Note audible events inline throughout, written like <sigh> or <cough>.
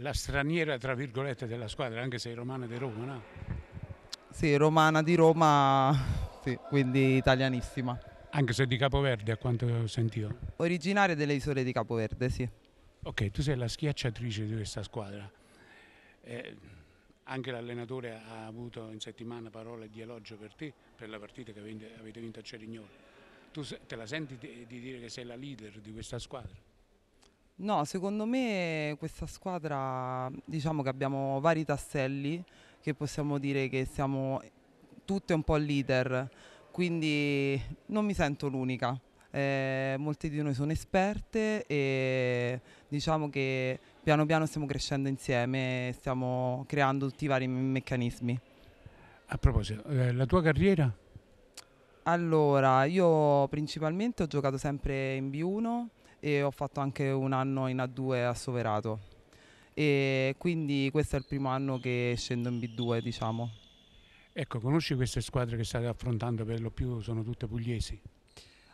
la straniera tra virgolette della squadra, anche se è romana di Roma, no? Sì, romana di Roma, sì, quindi italianissima. Anche se di Capoverde, a quanto sentivo. Originaria delle isole di Capoverde, sì. Ok, tu sei la schiacciatrice di questa squadra. Eh, anche l'allenatore ha avuto in settimana parole di elogio per te, per la partita che avete vinto a Cerignola. Tu te la senti di dire che sei la leader di questa squadra? No, secondo me questa squadra, diciamo che abbiamo vari tasselli che possiamo dire che siamo tutte un po' leader, quindi non mi sento l'unica. Eh, molte di noi sono esperte e diciamo che piano piano stiamo crescendo insieme, stiamo creando tutti i vari meccanismi. A proposito, eh, la tua carriera? Allora, io principalmente ho giocato sempre in B1, e ho fatto anche un anno in A2 a Soverato. E quindi questo è il primo anno che scendo in B2, diciamo. Ecco, conosci queste squadre che state affrontando, per lo più sono tutte pugliesi?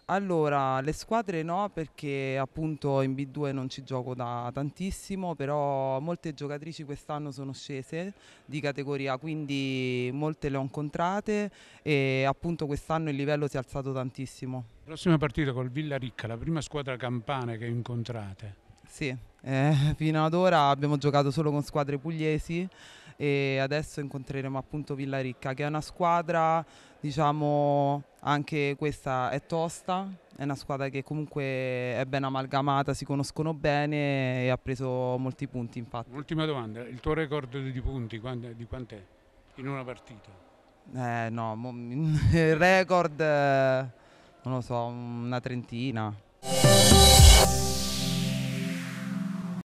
Allora, le squadre no perché appunto in B2 non ci gioco da tantissimo, però molte giocatrici quest'anno sono scese di categoria, quindi molte le ho incontrate e appunto quest'anno il livello si è alzato tantissimo. Prossima partita col Villa Ricca, la prima squadra campana che incontrate. Sì, eh, fino ad ora abbiamo giocato solo con squadre pugliesi e adesso incontreremo appunto Villaricca che è una squadra diciamo anche questa è tosta, è una squadra che comunque è ben amalgamata, si conoscono bene e ha preso molti punti infatti. Ultima domanda, il tuo record di punti di quant'è in una partita? Eh no, <laughs> il record eh, non lo so, una trentina.